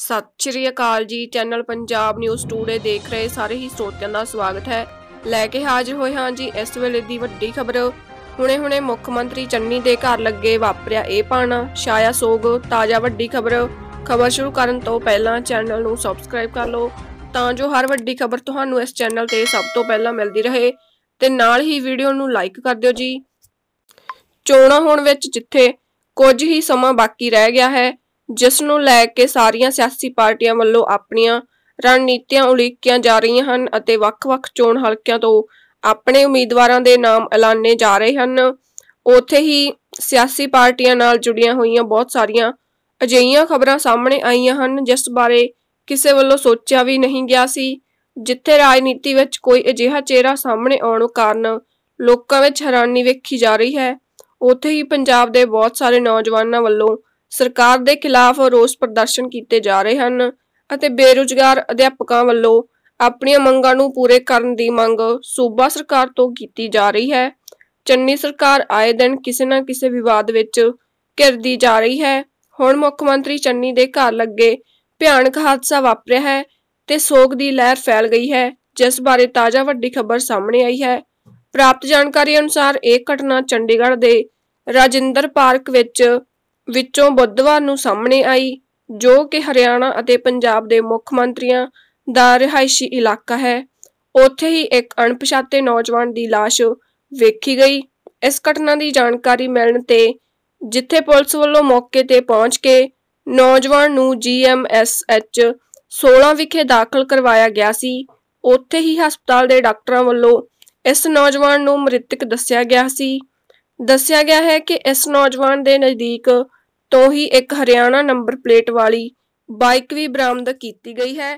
ਸਤਿ ਸ਼੍ਰੀ ਅਕਾਲ ਜੀ channel Punjab news today ਦੇਖ ਰਹੇ ਸਾਰੇ ਹੀ ਸਰੋਤਿਆਂ ਦਾ ਸਵਾਗਤ ਹੈ ਲੈ ਕੇ ਹਾਜ਼ਰ ਹੋਏ ਹਾਂ ਜੀ ਇਸ ਵੇਲੇ ਦੀ ਵੱਡੀ ਖਬਰ ਹੁਣੇ-ਹੁਣੇ ਮੁੱਖ ਮੰਤਰੀ ਚੰਨੀ ਦੇ ਘਰ ਲੱਗੇ ਵਾਪਰਿਆ ਇਹ ਪਾਣਾ ਛਾਇਆ ਸੋਗ ਤਾਜ਼ਾ ਵੱਡੀ ਖਬਰ ਖਬਰ ਸ਼ੁਰੂ ਕਰਨ ਤੋਂ ਪਹਿਲਾਂ ਚੈਨਲ ਨੂੰ ਸਬਸਕ੍ਰਾਈਬ ਕਰ ਲਓ ਤਾਂ ਜੋ ਹਰ ਵੱਡੀ ਖਬਰ ਤੁਹਾਨੂੰ ਇਸ ਚੈਨਲ ਤੇ ਸਭ ਤੋਂ ਪਹਿਲਾਂ ਮਿਲਦੀ ਰਹੇ ਤੇ ਨਾਲ ਹੀ ਵੀਡੀਓ ਨੂੰ ਲਾਈਕ ਕਰ ਦਿਓ ਜੀ ਚੋਣਾਂ ਹੋਣ ਵਿੱਚ ਜਿੱਥੇ ਕੁਝ ਹੀ ਸਮਾਂ ਬਾਕੀ ਰਹਿ ਗਿਆ ਹੈ ਜਿਸ ਨੂੰ ਲੈ ਕੇ ਸਾਰੀਆਂ ਸਿਆਸੀ ਪਾਰਟੀਆਂ ਵੱਲੋਂ ਆਪਣੀਆਂ ਰਣਨੀਤੀਆਂ ਉਲੀਕੀਆਂ ਜਾ ਰਹੀਆਂ ਹਨ ਅਤੇ ਵੱਖ-ਵੱਖ ਚੋਣ ਹਲਕਿਆਂ ਤੋਂ ਆਪਣੇ ਉਮੀਦਵਾਰਾਂ ਦੇ ਨਾਮ ਐਲਾਨੇ ਜਾ ਰਹੇ ਹਨ ਉੱਥੇ ਹੀ ਸਿਆਸੀ ਪਾਰਟੀਆਂ ਨਾਲ ਜੁੜੀਆਂ ਹੋਈਆਂ ਬਹੁਤ ਸਾਰੀਆਂ ਅਜਈਆਂ ਖਬਰਾਂ ਸਾਹਮਣੇ ਆਈਆਂ ਹਨ ਜਿਸ ਬਾਰੇ ਕਿਸੇ ਵੱਲੋਂ ਸੋਚਿਆ ਵੀ ਨਹੀਂ ਗਿਆ ਸੀ ਜਿੱਥੇ ਰਾਜਨੀਤੀ ਵਿੱਚ ਕੋਈ ਅਜਿਹਾ ਚਿਹਰਾ ਸਾਹਮਣੇ ਆਉਣ ਕਾਰਨ ਲੋਕਾਂ ਵਿੱਚ ਹੈਰਾਨੀ ਵੇਖੀ ਜਾ ਰਹੀ ਹੈ ਉੱਥੇ ਹੀ ਪੰਜਾਬ ਦੇ ਬਹੁਤ ਸਾਰੇ ਨੌਜਵਾਨਾਂ ਵੱਲੋਂ ਸਰਕਾਰ ਦੇ ਖਿਲਾਫ ਰੋਸ ਪ੍ਰਦਰਸ਼ਨ ਕੀਤੇ ਜਾ ਰਹੇ ਹਨ ਅਤੇ ਬੇਰੁਜ਼ਗਾਰ ਅਧਿਆਪਕਾਂ ਵੱਲੋਂ ਆਪਣੀਆਂ ਮੰਗਾਂ ਨੂੰ ਪੂਰੇ ਕਰਨ ਦੀ ਮੰਗ ਸੂਬਾ ਸਰਕਾਰ ਤੋਂ ਕੀਤੀ ਜਾ ਰਹੀ ਹੈ ਚੰਨੀ ਸਰਕਾਰ ਆਏ ਦਿਨ ਕਿਸੇ ਨਾ ਕਿਸੇ ਵਿਵਾਦ ਵਿੱਚ ਘਿਰਦੀ ਜਾ ਰਹੀ ਹੈ ਹੁਣ ਮੁੱਖ ਮੰਤਰੀ ਚੰਨੀ ਦੇ ਘਰ ਲੱਗੇ ਭਿਆਨਕ ਹਾਦਸਾ ਵਾਪਰਿਆ ਹੈ ਤੇ ਸੋਗ ਦੀ ਲਹਿਰ ਫੈਲ ਗਈ ਹੈ ਜਿਸ ਬਾਰੇ ਤਾਜ਼ਾ ਵੱਡੀ ਖਬਰ ਸਾਹਮਣੇ ਆਈ ਹੈ ਪ੍ਰਾਪਤ ਜਾਣਕਾਰੀ ਅਨੁਸਾਰ ਇਹ ਘਟਨਾ ਚੰਡੀਗੜ੍ਹ ਦੇ ਰਾਜਿੰਦਰ ਪਾਰਕ ਵਿੱਚ ਵਿੱਚੋਂ ਬੁੱਧਵਾਰ ਨੂੰ ਸਾਹਮਣੇ ਆਈ ਜੋ ਕਿ ਹਰਿਆਣਾ ਅਤੇ ਪੰਜਾਬ ਦੇ ਮੁੱਖ ਮੰਤਰੀਆਂ ਦਾ ਰਿਹਾਇਸ਼ੀ ਇਲਾਕਾ ਹੈ ਉੱਥੇ ਹੀ ਇੱਕ ਅਣਪਛਾਤੇ ਨੌਜਵਾਨ ਦੀ ਲਾਸ਼ ਵੇਖੀ ਗਈ ਇਸ ਘਟਨਾ ਦੀ ਜਾਣਕਾਰੀ ਮਿਲਣ ਤੇ ਜਿੱਥੇ ਪੁਲਿਸ ਵੱਲੋਂ ਮੌਕੇ ਤੇ ਪਹੁੰਚ ਕੇ ਨੌਜਵਾਨ ਨੂੰ ਜੀਐਮਐਸਐਚ 16 ਵਿਖੇ ਦਾਖਲ ਕਰਵਾਇਆ ਗਿਆ ਸੀ ਉੱਥੇ ਹੀ ਹਸਪਤਾਲ ਦੇ ਡਾਕਟਰਾਂ ਵੱਲੋਂ ਇਸ ਨੌਜਵਾਨ ਨੂੰ ਮ੍ਰਿਤਕ ਦੱਸਿਆ ਗਿਆ ਸੀ ਦੱਸਿਆ ਗਿਆ ਹੈ ਕਿ ਇਸ ਨੌਜਵਾਨ ਦੇ ਨਜ਼ਦੀਕ ਤੋਂ ਹੀ ਇੱਕ ਹਰਿਆਣਾ ਨੰਬਰ ਪਲੇਟ ਵਾਲੀ ਬਾਈਕ ਵੀ ਬਰਾਮਦ ਕੀਤੀ ਗਈ ਹੈ